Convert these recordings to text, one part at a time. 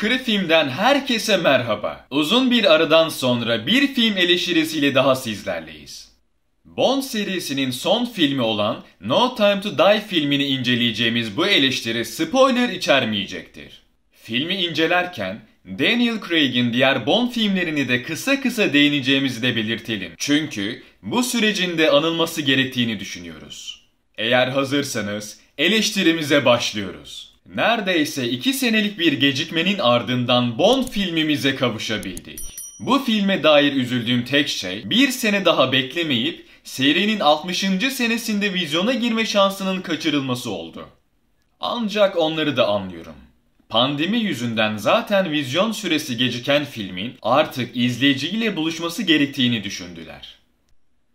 Kırı Film'den herkese merhaba. Uzun bir aradan sonra bir film eleştirisiyle daha sizlerleyiz. Bond serisinin son filmi olan No Time to Die filmini inceleyeceğimiz bu eleştiri spoiler içermeyecektir. Filmi incelerken Daniel Craig'in diğer Bond filmlerini de kısa kısa değineceğimizi de belirtelim. Çünkü bu sürecin de anılması gerektiğini düşünüyoruz. Eğer hazırsanız eleştirimize başlıyoruz. Neredeyse 2 senelik bir gecikmenin ardından Bond filmimize kavuşabildik. Bu filme dair üzüldüğüm tek şey bir sene daha beklemeyip serinin 60. senesinde vizyona girme şansının kaçırılması oldu. Ancak onları da anlıyorum. Pandemi yüzünden zaten vizyon süresi geciken filmin artık izleyiciyle buluşması gerektiğini düşündüler.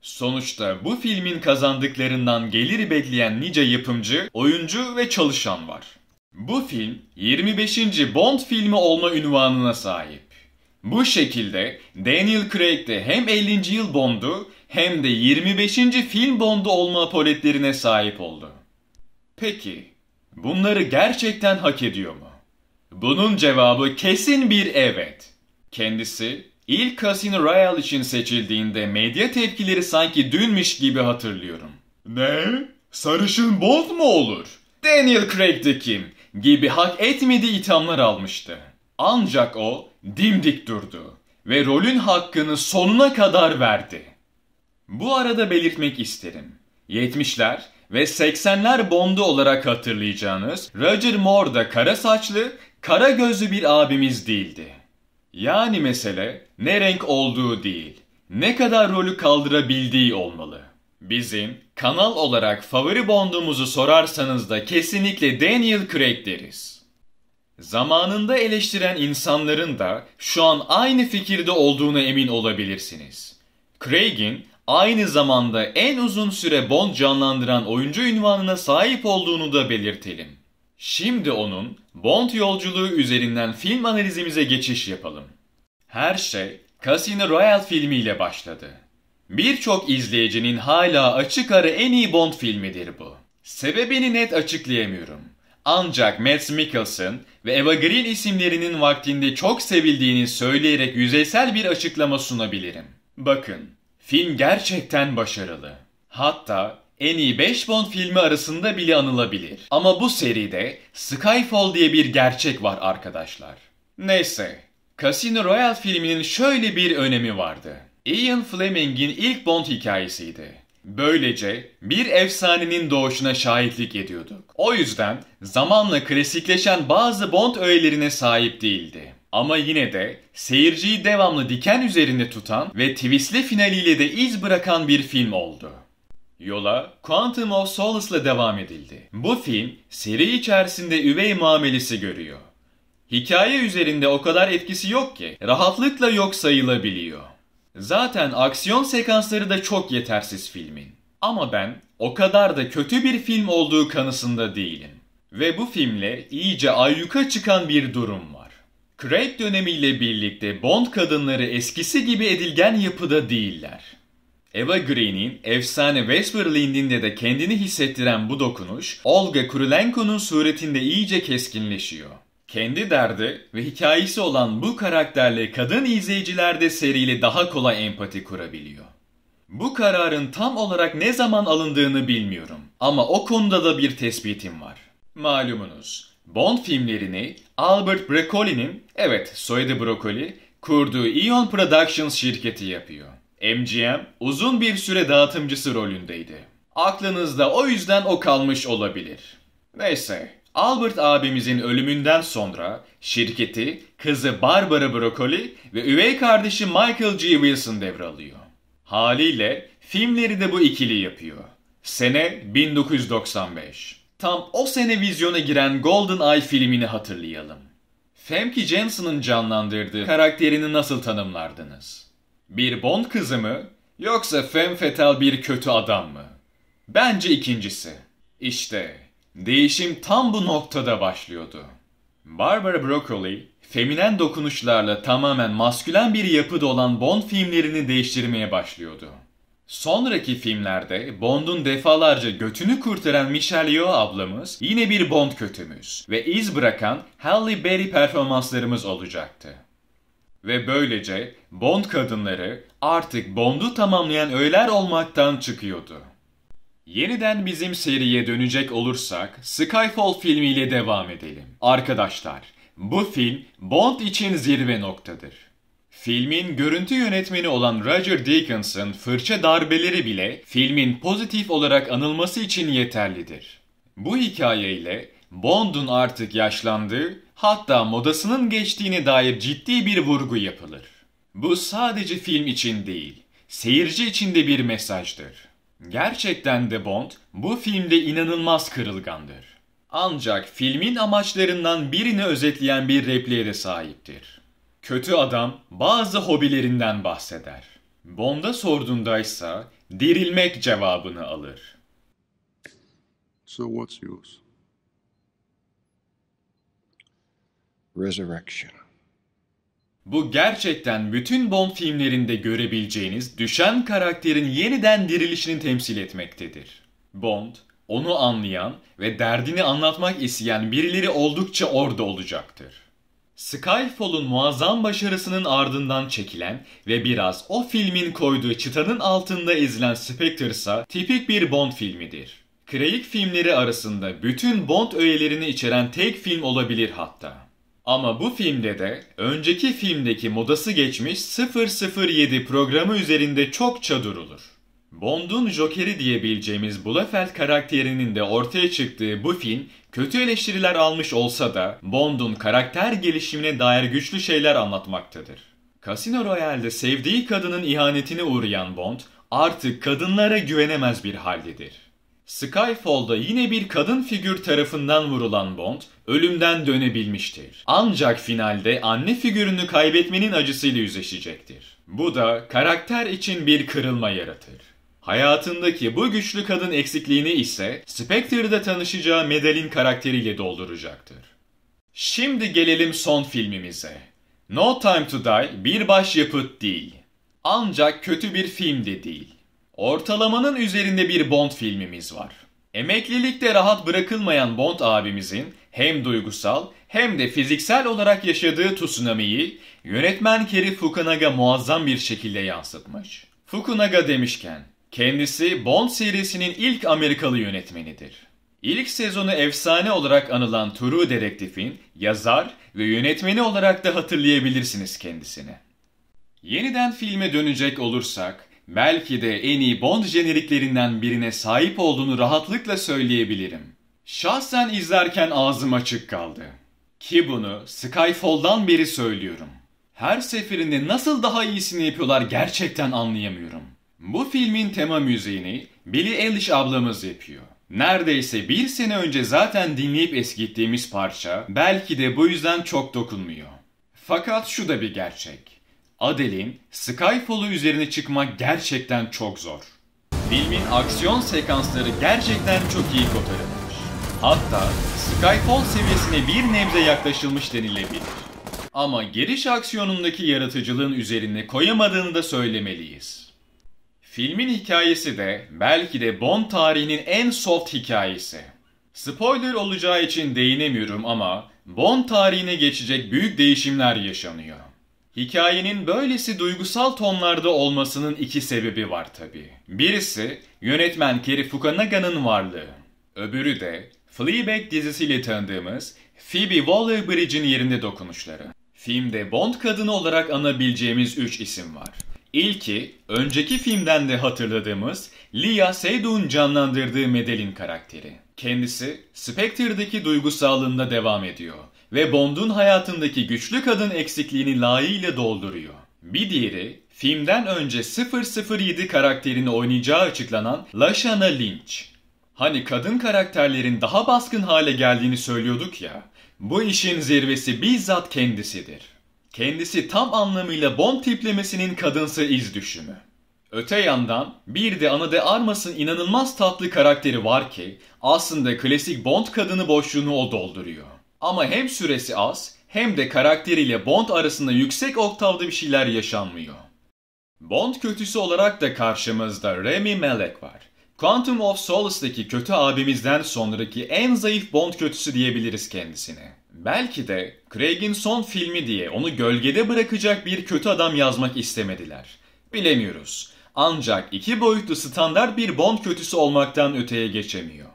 Sonuçta bu filmin kazandıklarından gelir bekleyen nice yapımcı, oyuncu ve çalışan var. Bu film 25. Bond filmi olma ünvanına sahip. Bu şekilde Daniel Craig de hem 50. yıl Bond'u hem de 25. film Bond'u olma apoletlerine sahip oldu. Peki bunları gerçekten hak ediyor mu? Bunun cevabı kesin bir evet. Kendisi ilk Casino Royale için seçildiğinde medya tepkileri sanki dünmüş gibi hatırlıyorum. Ne? Sarışın Bond mu olur? Daniel Craig de kim? gibi hak etmediği ithamlar almıştı. Ancak o dimdik durdu ve rolün hakkını sonuna kadar verdi. Bu arada belirtmek isterim. 70'ler ve 80'ler Bond'u olarak hatırlayacağınız Roger Moore da kara saçlı, kara gözlü bir abimiz değildi. Yani mesele ne renk olduğu değil, ne kadar rolü kaldırabildiği olmalı. Bizim kanal olarak favori bondumuzu sorarsanız da kesinlikle Daniel Craig deriz. Zamanında eleştiren insanların da şu an aynı fikirde olduğuna emin olabilirsiniz. Craig'in aynı zamanda en uzun süre Bond canlandıran oyuncu ünvanına sahip olduğunu da belirtelim. Şimdi onun Bond yolculuğu üzerinden film analizimize geçiş yapalım. Her şey Casino Royale filmiyle başladı. Birçok izleyicinin hala açık ara en iyi Bond filmidir bu. Sebebini net açıklayamıyorum. Ancak Mads Mikkelsen ve Eva Green isimlerinin vaktinde çok sevildiğini söyleyerek yüzeysel bir açıklama sunabilirim. Bakın, film gerçekten başarılı. Hatta en iyi 5 Bond filmi arasında bile anılabilir. Ama bu seride Skyfall diye bir gerçek var arkadaşlar. Neyse, Casino Royale filminin şöyle bir önemi vardı. Ian Fleming'in ilk Bond hikayesiydi. Böylece bir efsanenin doğuşuna şahitlik ediyorduk. O yüzden zamanla klasikleşen bazı Bond öğelerine sahip değildi. Ama yine de seyirciyi devamlı diken üzerinde tutan ve twistli finaliyle de iz bırakan bir film oldu. Yola Quantum of Solace ile devam edildi. Bu film seri içerisinde üvey muamelesi görüyor. Hikaye üzerinde o kadar etkisi yok ki rahatlıkla yok sayılabiliyor. Zaten aksiyon sekansları da çok yetersiz filmin. Ama ben o kadar da kötü bir film olduğu kanısında değilim. Ve bu filmle iyice ayyuka çıkan bir durum var. Craig dönemiyle birlikte Bond kadınları eskisi gibi edilgen yapıda değiller. Eva Green'in efsane Westworld'inde de kendini hissettiren bu dokunuş Olga Kurilenko'nun suretinde iyice keskinleşiyor. Kendi derdi ve hikayesi olan bu karakterle kadın izleyiciler de seriyle daha kolay empati kurabiliyor. Bu kararın tam olarak ne zaman alındığını bilmiyorum ama o konuda da bir tespitim var. Malumunuz Bond filmlerini Albert Broccoli'nin, evet soyadı Broccoli, kurduğu Eon Productions şirketi yapıyor. MGM uzun bir süre dağıtımcısı rolündeydi. Aklınızda o yüzden o kalmış olabilir. Neyse, Albert abimizin ölümünden sonra şirketi kızı Barbara Broccoli ve üvey kardeşi Michael G. Wilson devralıyor. Haliyle filmleri de bu ikili yapıyor. Sene 1995. Tam o sene vizyona giren Golden Eye filmini hatırlayalım. Femke Jensen'ın canlandırdığı karakterini nasıl tanımlardınız? Bir Bond kızı mı yoksa femme fatal bir kötü adam mı? Bence ikincisi. İşte Değişim tam bu noktada başlıyordu. Barbara Broccoli, feminen dokunuşlarla tamamen maskülen bir yapıda olan Bond filmlerini değiştirmeye başlıyordu. Sonraki filmlerde Bond'un defalarca götünü kurtaran Michelle Yeoh ablamız yine bir Bond kötümüz ve iz bırakan Halle Berry performanslarımız olacaktı. Ve böylece Bond kadınları artık Bond'u tamamlayan öğeler olmaktan çıkıyordu. Yeniden bizim seriye dönecek olursak Skyfall filmiyle devam edelim. Arkadaşlar bu film Bond için zirve noktadır. Filmin görüntü yönetmeni olan Roger Deakins' fırça darbeleri bile filmin pozitif olarak anılması için yeterlidir. Bu hikayeyle Bond'un artık yaşlandığı hatta modasının geçtiğine dair ciddi bir vurgu yapılır. Bu sadece film için değil, seyirci için de bir mesajdır. Gerçekten de Bond bu filmde inanılmaz kırılgandır. Ancak filmin amaçlarından birini özetleyen bir repliğe de sahiptir. Kötü adam bazı hobilerinden bahseder. Bond'a sorduğundaysa dirilmek cevabını alır. So what's yours? Resurrection. Bu gerçekten bütün Bond filmlerinde görebileceğiniz düşen karakterin yeniden dirilişini temsil etmektedir. Bond, onu anlayan ve derdini anlatmak isteyen birileri oldukça orada olacaktır. Skyfall'un muazzam başarısının ardından çekilen ve biraz o filmin koyduğu çıtanın altında izlen Spectre ise tipik bir Bond filmidir. Craig filmleri arasında bütün Bond öğelerini içeren tek film olabilir hatta. Ama bu filmde de önceki filmdeki modası geçmiş 007 programı üzerinde çokça durulur. Bond'un Joker'i diyebileceğimiz Blofeld karakterinin de ortaya çıktığı bu film kötü eleştiriler almış olsa da Bond'un karakter gelişimine dair güçlü şeyler anlatmaktadır. Casino Royale'de sevdiği kadının ihanetine uğrayan Bond artık kadınlara güvenemez bir haldedir. Skyfall'da yine bir kadın figür tarafından vurulan Bond ölümden dönebilmiştir. Ancak finalde anne figürünü kaybetmenin acısıyla yüzleşecektir. Bu da karakter için bir kırılma yaratır. Hayatındaki bu güçlü kadın eksikliğini ise Spectre'da tanışacağı Medal'in karakteriyle dolduracaktır. Şimdi gelelim son filmimize. No Time to Die bir başyapıt değil. Ancak kötü bir film de değil. Ortalamanın üzerinde bir Bond filmimiz var. Emeklilikte rahat bırakılmayan Bond abimizin hem duygusal hem de fiziksel olarak yaşadığı tsunami'yi yönetmen Kerry Fukunaga muazzam bir şekilde yansıtmış. Fukunaga demişken kendisi Bond serisinin ilk Amerikalı yönetmenidir. İlk sezonu efsane olarak anılan True Detective'in yazar ve yönetmeni olarak da hatırlayabilirsiniz kendisini. Yeniden filme dönecek olursak belki de en iyi Bond jeneriklerinden birine sahip olduğunu rahatlıkla söyleyebilirim. Şahsen izlerken ağzım açık kaldı. Ki bunu Skyfall'dan beri söylüyorum. Her seferinde nasıl daha iyisini yapıyorlar gerçekten anlayamıyorum. Bu filmin tema müziğini Billie Eilish ablamız yapıyor. Neredeyse bir sene önce zaten dinleyip eskittiğimiz parça belki de bu yüzden çok dokunmuyor. Fakat şu da bir gerçek. Adele'in Skyfall'u üzerine çıkmak gerçekten çok zor. Filmin aksiyon sekansları gerçekten çok iyi kotarılmış. Hatta Skyfall seviyesine bir nebze yaklaşılmış denilebilir. Ama giriş aksiyonundaki yaratıcılığın üzerine koyamadığını da söylemeliyiz. Filmin hikayesi de belki de Bond tarihinin en soft hikayesi. Spoiler olacağı için değinemiyorum ama Bond tarihine geçecek büyük değişimler yaşanıyor. Hikayenin böylesi duygusal tonlarda olmasının iki sebebi var tabi. Birisi yönetmen Kerry Fukunaga'nın varlığı. Öbürü de Fleabag dizisiyle tanıdığımız Phoebe Waller-Bridge'in yerinde dokunuşları. Filmde Bond kadını olarak anabileceğimiz 3 isim var. İlki, önceki filmden de hatırladığımız Lia Seydoux'un canlandırdığı Medellin karakteri. Kendisi Spectre'deki duygusallığında devam ediyor ve Bond'un hayatındaki güçlü kadın eksikliğini layığıyla dolduruyor. Bir diğeri filmden önce 007 karakterini oynayacağı açıklanan Lashana Lynch. Hani kadın karakterlerin daha baskın hale geldiğini söylüyorduk ya. Bu işin zirvesi bizzat kendisidir. Kendisi tam anlamıyla Bond tiplemesinin kadınsı iz düşümü. Öte yandan bir de Ana de Armas'ın inanılmaz tatlı karakteri var ki aslında klasik Bond kadını boşluğunu o dolduruyor. Ama hem süresi az hem de karakteriyle Bond arasında yüksek oktavda bir şeyler yaşanmıyor. Bond kötüsü olarak da karşımızda Remy Malek var. Quantum of Solace'daki kötü abimizden sonraki en zayıf Bond kötüsü diyebiliriz kendisine. Belki de Craig'in son filmi diye onu gölgede bırakacak bir kötü adam yazmak istemediler. Bilemiyoruz. Ancak iki boyutlu standart bir Bond kötüsü olmaktan öteye geçemiyor.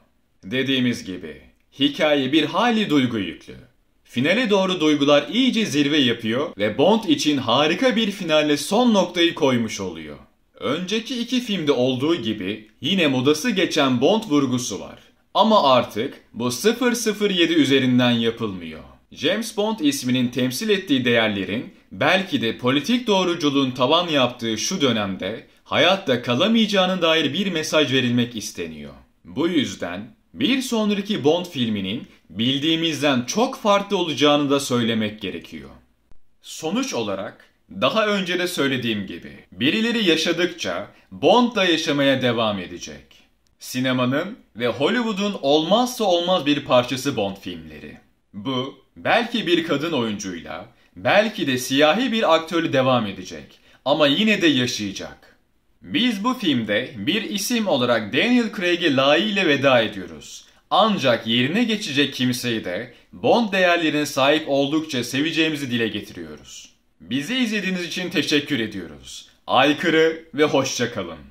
Dediğimiz gibi Hikaye bir hali duygu yüklü. Finale doğru duygular iyice zirve yapıyor ve Bond için harika bir finale son noktayı koymuş oluyor. Önceki iki filmde olduğu gibi yine modası geçen Bond vurgusu var. Ama artık bu 007 üzerinden yapılmıyor. James Bond isminin temsil ettiği değerlerin belki de politik doğruculuğun taban yaptığı şu dönemde hayatta kalamayacağına dair bir mesaj verilmek isteniyor. Bu yüzden bir sonraki Bond filminin bildiğimizden çok farklı olacağını da söylemek gerekiyor. Sonuç olarak daha önce de söylediğim gibi birileri yaşadıkça Bond da yaşamaya devam edecek. Sinemanın ve Hollywood'un olmazsa olmaz bir parçası Bond filmleri. Bu belki bir kadın oyuncuyla, belki de siyahi bir aktörle devam edecek ama yine de yaşayacak. Biz bu filmde bir isim olarak Daniel Craig'e layığıyla veda ediyoruz. Ancak yerine geçecek kimseyi de Bond değerlerine sahip oldukça seveceğimizi dile getiriyoruz. Bizi izlediğiniz için teşekkür ediyoruz. Aykırı ve hoşça kalın.